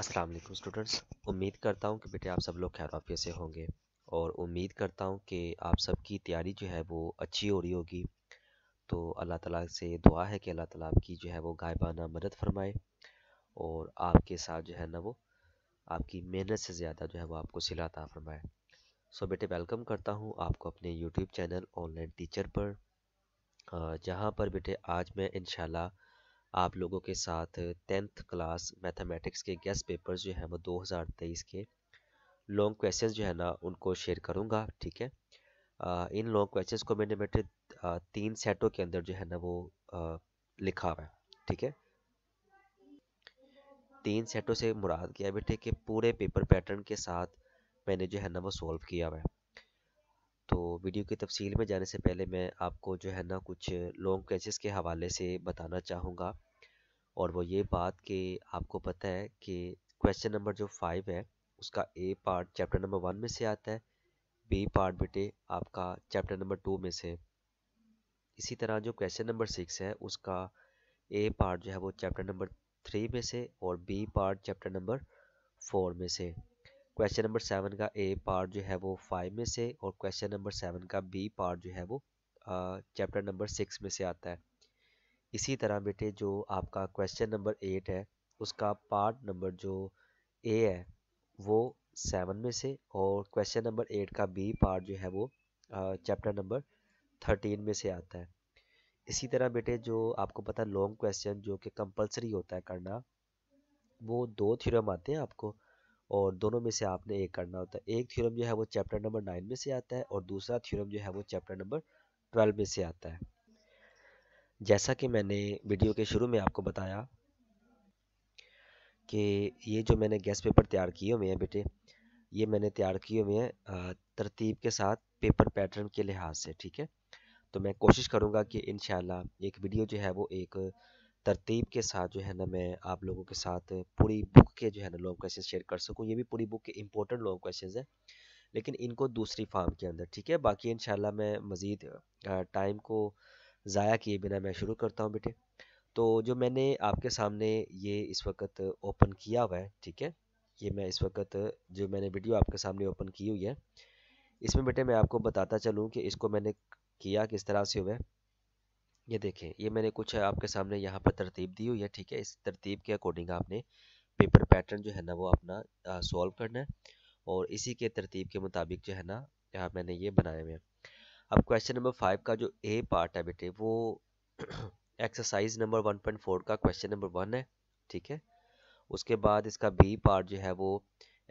अस्सलाम वालेकुम स्टूडेंट्स उम्मीद करता हूँ कि बेटे आप सब लोग खैर वाफियत से होंगे और उम्मीद करता हूँ कि आप सबकी तैयारी जो है वो अच्छी हो रही होगी तो अल्लाह ताला से दुआ है कि अल्लाह ताला आपकी जो है वो गायबाना मदद फरमाए और आपके साथ जो है ना वो आपकी मेहनत से ज़्यादा जो है वो आपको सिलाता फरमाए सो बेटे वेलकम करता हूँ आपको अपने यूट्यूब चैनल ऑनलाइन टीचर पर जहाँ पर बेटे आज मैं इन आप लोगों के साथ टेंथ क्लास मैथमेटिक्स के गेस्ट पेपर्स जो है वो 2023 के लॉन्ग क्वेश्चन जो है ना उनको शेयर करूंगा ठीक है आ, इन लॉन्ग क्वेश्चन को मैंने बेटे तीन सेटों के अंदर जो है ना वो आ, लिखा हुआ है ठीक है तीन सेटों से मुराद किया बेटे कि पूरे पेपर पैटर्न के साथ मैंने जो है ना वो सॉल्व किया हुआ है तो वीडियो की तफसील में जाने से पहले मैं आपको जो है ना कुछ लॉन्ग कैचेस के हवाले से बताना चाहूँगा और वो ये बात कि आपको पता है कि क्वेश्चन नंबर जो फाइव है उसका A part chapter number one में से आता है बी पार्ट बेटे आपका चैप्टर नंबर टू में से इसी तरह जो क्वेश्चन नंबर सिक्स है उसका ए पार्ट जो है वो चैप्टर नंबर थ्री में से और B part chapter number four में से क्वेश्चन नंबर सेवन का ए पार्ट जो है वो फाइव में से और क्वेश्चन नंबर सेवन का बी पार्ट जो है वो चैप्टर नंबर सिक्स में से आता है इसी तरह बेटे जो आपका क्वेश्चन नंबर एट है उसका पार्ट नंबर जो ए है वो सेवन में से और क्वेश्चन नंबर एट का बी पार्ट जो है वो चैप्टर नंबर थर्टीन में से आता है इसी तरह बेटे जो आपको पता लॉन्ग क्वेश्चन जो कि कंपलसरी होता है करना वो दो थ्योरम आते हैं आपको और दोनों में से आपने एक करना होता है एक थ्योरम जो है वो चैप्टर नंबर नाइन में से आता है और दूसरा थ्योरम जो है वो चैप्टर नंबर ट्वेल्व में से आता है जैसा कि मैंने वीडियो के शुरू में आपको बताया कि ये जो मैंने गैस पेपर तैयार किए हुए हैं बेटे ये मैंने तैयार किए हुए हैं तरतीब के साथ पेपर पैटर्न के लिहाज से ठीक है तो मैं कोशिश करूँगा कि इन एक वीडियो जो है वो एक तरतीब के साथ जो है ना मैं आप लोगों के साथ पूरी बुक के जो है ना लॉन्ग क्वेश्चन शेयर कर सकूँ ये भी पूरी बुक के इंपॉर्टेंट लॉन्ग क्वेश्चन हैं लेकिन इनको दूसरी फार्म के अंदर ठीक है बाकी इन मैं मज़ीद टाइम को ज़ाया किए बिना मैं शुरू करता हूँ बेटे तो जो मैंने आपके सामने ये इस वक्त ओपन किया हुआ है ठीक है ये मैं इस वक्त जो मैंने वीडियो आपके सामने ओपन की हुई है इसमें बेटे मैं आपको बताता चलूँ कि इसको मैंने किया किस तरह से हुआ है ये देखें ये मैंने कुछ आपके सामने यहाँ पर तरतीब दी हुई है ठीक है इस तरतीब के अकॉर्डिंग आपने पेपर पैटर्न जो है ना वो अपना सॉल्व करना है और इसी के तरतीब के मुताबिक जो है ना यहाँ मैंने ये बनाए हुए हैं अब क्वेश्चन नंबर फाइव का जो ए पार्ट है बेटे वो exercise number one point four का क्वेश्चन नंबर वन है ठीक है उसके बाद इसका बी पार्ट जो है वो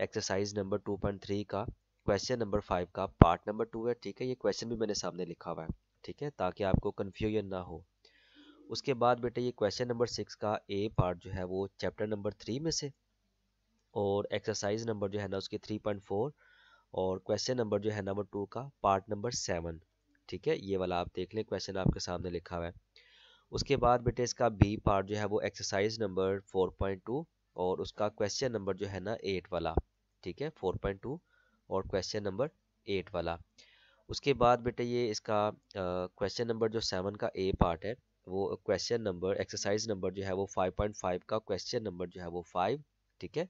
exercise number two point three का क्वेश्चन नंबर फाइव का पार्ट नंबर टू है ठीक है ये क्वेश्चन भी मैंने सामने लिखा हुआ है ठीक है ताकि आपको कन्फ्यूजन ना हो उसके बाद बेटे ये क्वेश्चन नंबर सिक्स का ए पार्ट जो है वो चैप्टर नंबर थ्री में से और एक्सरसाइज नंबर जो है ना उसके थ्री पॉइंट फोर और क्वेश्चन नंबर जो है नंबर टू का पार्ट नंबर सेवन ठीक है ये वाला आप देख लें क्वेश्चन आपके सामने लिखा हुआ है उसके बाद बेटे इसका बी पार्ट जो है वो exercise number four point two और उसका क्वेश्चन नंबर जो है ना एट वाला ठीक है फोर पॉइंट टू और क्वेश्चन नंबर एट वाला उसके बाद बेटे ये इसका क्वेश्चन नंबर जो सेवन का ए पार्ट है वो क्वेश्चन नंबर एक्सरसाइज नंबर जो है वो फाइव पॉइंट फाइव का क्वेश्चन नंबर जो है वो फाइव ठीक है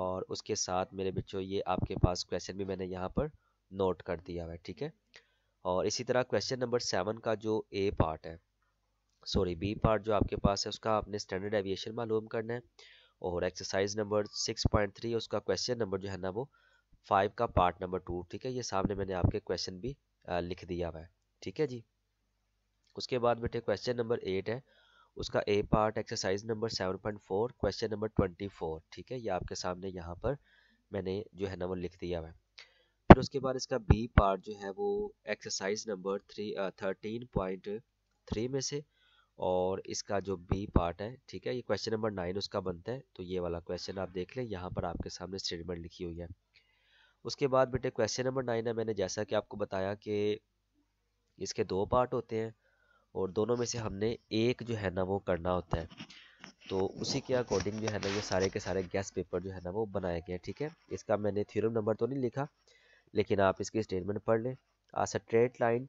और उसके साथ मेरे बच्चों ये आपके पास क्वेश्चन भी मैंने यहाँ पर नोट कर दिया है ठीक है और इसी तरह क्वेश्चन नंबर सेवन का जो ए पार्ट है सॉरी बी पार्ट जो आपके पास है उसका आपने स्टैंडर्ड एविएशन मालूम करना है और exercise number six point three उसका क्वेश्चन नंबर जो है ना वो फाइव का पार्ट नंबर टू ठीक है ये सामने मैंने आपके क्वेश्चन भी लिख दिया हुआ है ठीक है जी उसके बाद बेटे क्वेश्चन नंबर एट है उसका A part exercise number seven point four question number twenty four ठीक है ये आपके सामने यहाँ पर मैंने जो है ना वो लिख दिया हुआ है फिर उसके बाद इसका बी पार्ट जो है वो exercise number three thirteen point three में से और इसका जो बी पार्ट है ठीक है ये क्वेश्चन नंबर नाइन उसका बनता है तो ये वाला क्वेश्चन आप देख लें यहाँ पर आपके सामने स्टेटमेंट लिखी हुई है उसके बाद बेटे क्वेश्चन नंबर नाइन है मैंने जैसा कि आपको बताया कि इसके दो पार्ट होते हैं और दोनों में से हमने एक जो है ना वो करना होता है तो उसी के अकॉर्डिंग जो है ना ये सारे के सारे गैस पेपर जो है ना वो बनाए गए ठीक है इसका मैंने थ्योरम नंबर तो नहीं लिखा लेकिन आप इसकी स्टेटमेंट पढ़ लें a straight line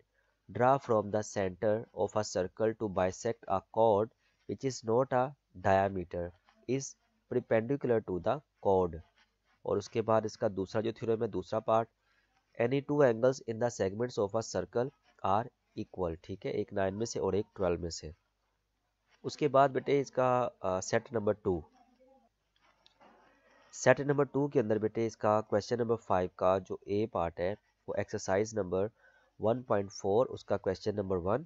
draw from the centre of a circle to bisect a chord which is not a diameter is perpendicular to the chord और उसके बाद इसका दूसरा जो थ्योरम है दूसरा part any two angles in the segments of a circle are equal ठीक है एक नाइन में से और एक ट्वेल्व में से उसके बाद बेटे इसका set number two set number two के अंदर बेटे इसका क्वेश्चन नंबर फाइव का जो ए पार्ट है वो exercise number one point four उसका क्वेश्चन नंबर वन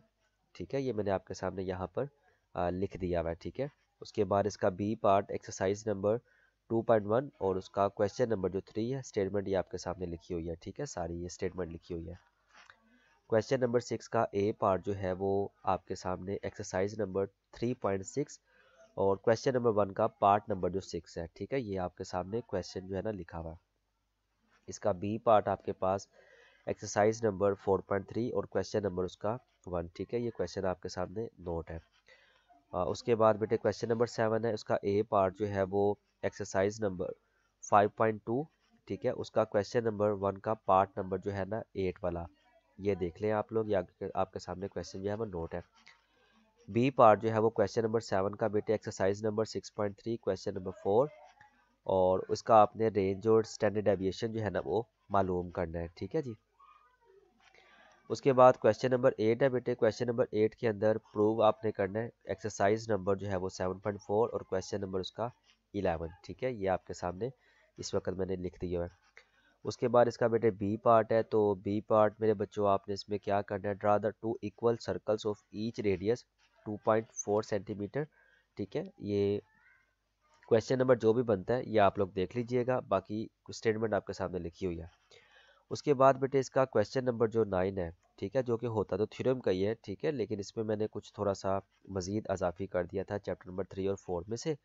ठीक है ये मैंने आपके सामने यहाँ पर आ, लिख दिया हुआ है ठीक है उसके बाद इसका बी पार्ट एक्सरसाइज नंबर 2.1 और उसका क्वेश्चन नंबर जो थ्री है स्टेटमेंट ये आपके सामने लिखी हुई है ठीक है सारी ये स्टेटमेंट लिखी हुई है क्वेश्चन नंबर सिक्स का ए पार्ट जो है वो आपके सामने exercise number three point six और क्वेश्चन नंबर वन का पार्ट नंबर जो सिक्स है ठीक है ये आपके सामने क्वेश्चन जो है ना लिखा हुआ है इसका बी पार्ट आपके पास exercise number four point three और क्वेश्चन नंबर उसका वन ठीक है ये क्वेश्चन आपके सामने नोट है आ, उसके बाद बेटे क्वेश्चन नंबर सेवन है उसका ए पार्ट जो है वो एक्सरसाइज नंबर 5.2 ठीक है उसका क्वेश्चन नंबर वन का पार्ट नंबर जो है ना एट वाला ये देख लें आप लोग या आपके सामने क्वेश्चन जो है वो नोट है बी पार्ट जो है वो क्वेश्चन नंबर सेवन का बेटे exercise number six point three question number four और उसका आपने रेंज और स्टैंडर्ड एविएशन जो है ना वो मालूम करना है ठीक है जी उसके बाद क्वेश्चन नंबर एट है बेटे क्वेश्चन नंबर एट के अंदर प्रूव आपने करना है एक्सरसाइज नंबर जो है वो सेवन और क्वेश्चन नंबर उसका इलेवन ठीक है ये आपके सामने इस वक्त मैंने लिख दिया है उसके बाद इसका बेटे बी पार्ट है तो बी पार्ट मेरे बच्चों आपने इसमें क्या करना है draw the two equal circles of each radius 2.4 centimetre ठीक है ये क्वेश्चन नंबर जो भी बनता है ये आप लोग देख लीजिएगा बाकी स्टेटमेंट आपके सामने लिखी हुई है उसके बाद बेटे इसका क्वेश्चन नंबर जो नाइन है ठीक है जो कि होता तो थ्योरम का ही है ठीक है लेकिन इसमें मैंने कुछ थोड़ा सा मज़ीद अजाफी कर दिया था चैप्टर नंबर थ्री और फोर में से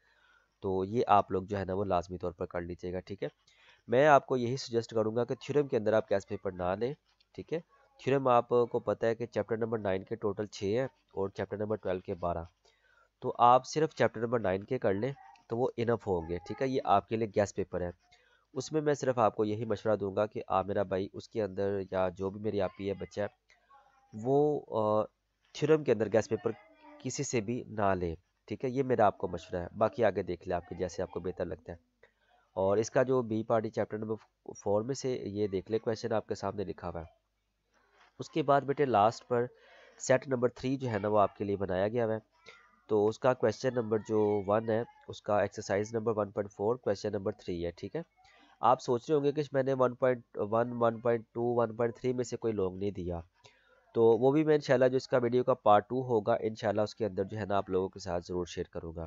तो ये आप लोग जो है ना वो लाजमी तौर पर कर लीजिएगा ठीक है मैं आपको यही सजेस्ट करूँगा कि थ्योरम के अंदर आप कैस पेपर ना लें ठीक है थ्योरम आपको पता है कि चैप्टर नंबर नाइन के टोटल छः हैं और चैप्टर नंबर ट्वेल्व के बारह तो आप सिर्फ चैप्टर नंबर नाइन के कर लें तो वो इनफ होंगे ठीक है ये आपके लिए गैस पेपर है उसमें मैं सिर्फ आपको यही मशवरा दूंगा कि आप मेरा भाई उसके अंदर या जो भी मेरी आप है बच्चा है वो थ्योरम के अंदर गैस पेपर किसी से भी ना लें ठीक है ये मेरा आपको मशवरा है बाकी आगे देख लें आपके जैसे आपको बेहतर लगता है और इसका जो B party chapter number four में से ये देख लें क्वेश्चन आपके सामने लिखा हुआ है उसके बाद बेटे लास्ट पर सेट नंबर थ्री जो है ना वो आपके लिए बनाया गया है तो उसका क्वेश्चन नंबर जो वन है उसका exercise number one point four question number three है ठीक है आप सोच रहे होंगे कि मैंने one point one one point two one point three में से कोई लॉन्ग नहीं दिया तो वो भी मैं इंशाल्लाह जो इसका वीडियो का पार्ट टू होगा इंशाल्लाह उसके अंदर जो है ना आप लोगों के साथ ज़रूर शेयर करूँगा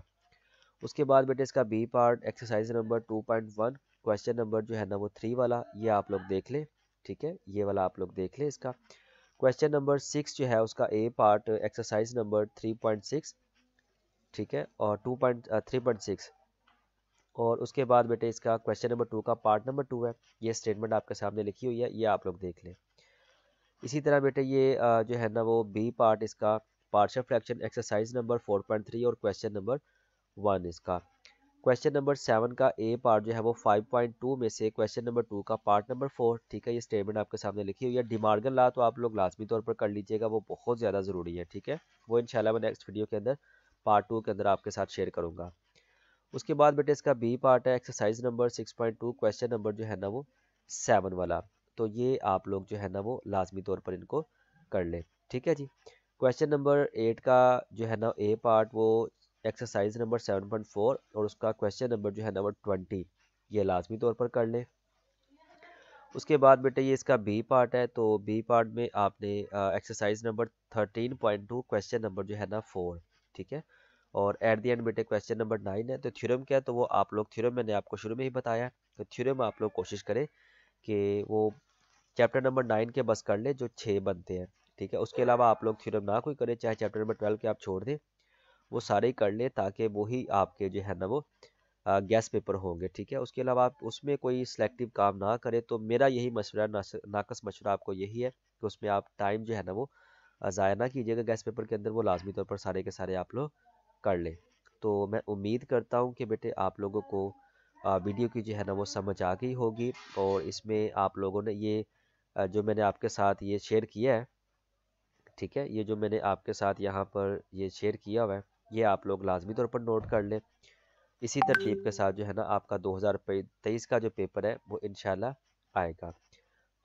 उसके बाद बेटे इसका B part exercise number two point one question number जो है ना वो थ्री वाला ये आप लोग देख लें ठीक है ये वाला आप लोग देख लें इसका क्वेश्चन नंबर सिक्स जो है उसका A part exercise number three point six ठीक है और two point three point six और उसके बाद बेटे इसका क्वेश्चन नंबर टू का पार्ट नंबर टू है ये स्टेटमेंट आपके सामने लिखी हुई है ये आप लोग देख लें इसी तरह बेटे ये जो है ना वो बी पार्ट इसका partial fraction exercise number four point three और क्वेश्चन नंबर वन इसका क्वेश्चन नंबर सेवन का ए पार्ट जो है वो फाइव पॉइंट टू में से क्वेश्चन नंबर टू का पार्ट नंबर फोर ठीक है ये स्टेटमेंट आपके सामने लिखी हुई है डिमार्गन ला तो आप लोग लाजमी तौर पर कर लीजिएगा वो बहुत ज़्यादा ज़रूरी है ठीक है वो इनशाला मैं नेक्स्ट वीडियो के अंदर पार्ट टू के अंदर आपके साथ शेयर करूँगा उसके बाद बेटे इसका बी पार्ट है exercise number six point two question number जो है ना वो सेवन वाला तो ये आप लोग जो है ना वो लाजमी तौर पर इनको कर लें ठीक है जी क्वेश्चन नंबर एट का जो है ना ए पार्ट वो exercise number seven point four और उसका क्वेश्चन नंबर जो है नंबर ट्वेंटी ये लाजमी तौर पर कर लें उसके बाद बेटे ये इसका बी पार्ट है तो बी पार्ट में आपने exercise number thirteen point two question number जो है ना फोर ठीक है और एट दी एंड बेटे क्वेश्चन नंबर नाइन है तो थ्योरम क्या है तो वो आप लोग थ्योरम मैंने आपको शुरू में ही बताया तो थ्योरम आप लोग कोशिश करें कि वो चैप्टर नंबर नाइन के बस कर ले जो छः बनते हैं ठीक है उसके अलावा आप लोग थ्योरम ना कोई करें चाहे चैप्टर नंबर ट्वेल्व के आप छोड़ दें वो सारे कर लें ताकि वही आपके जो है ना वो गैस पेपर होंगे ठीक है उसके अलावा आप उसमें कोई सिलेक्टिव काम ना करें तो मेरा यही मशवरा नाकस मशवरा आपको यही है कि उसमें आप टाइम जो है ना वो ज़ाया ना कीजिएगा गैस पेपर के अंदर वो लाजमी तौर पर सारे के सारे आप लोग कर लें तो मैं उम्मीद करता हूँ कि बेटे आप लोगों को वीडियो की जो है ना वो समझ आ गई होगी और इसमें आप लोगों ने ये जो मैंने आपके साथ ये शेयर किया है ठीक है ये जो मैंने आपके साथ यहाँ पर ये शेयर किया हुआ है ये आप लोग लाजमी तौर पर नोट कर लें इसी तरतीब के साथ जो है ना आपका दो हज़ार तेईस का जो पेपर है वो इन आएगा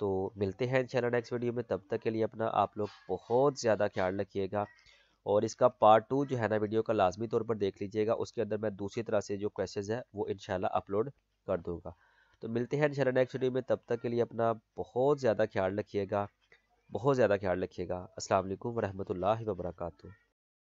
तो मिलते हैं शाला नेक्स्ट वीडियो में तब तक के लिए अपना आप लोग बहुत ज़्यादा ख्याल रखिएगा और इसका पार्ट टू जो है ना वीडियो का लाजमी तौर पर देख लीजिएगा उसके अंदर मैं दूसरी तरह से जो क्वेश्चन है वो इनशाला अपलोड कर दूँगा तो मिलते हैं इन नेक्स्ट वीडियो में तब तक के लिए अपना बहुत ज़्यादा ख्याल रखिएगा बहुत ज़्यादा ख्याल रखिएगा असल वालेकुम ला वबरकू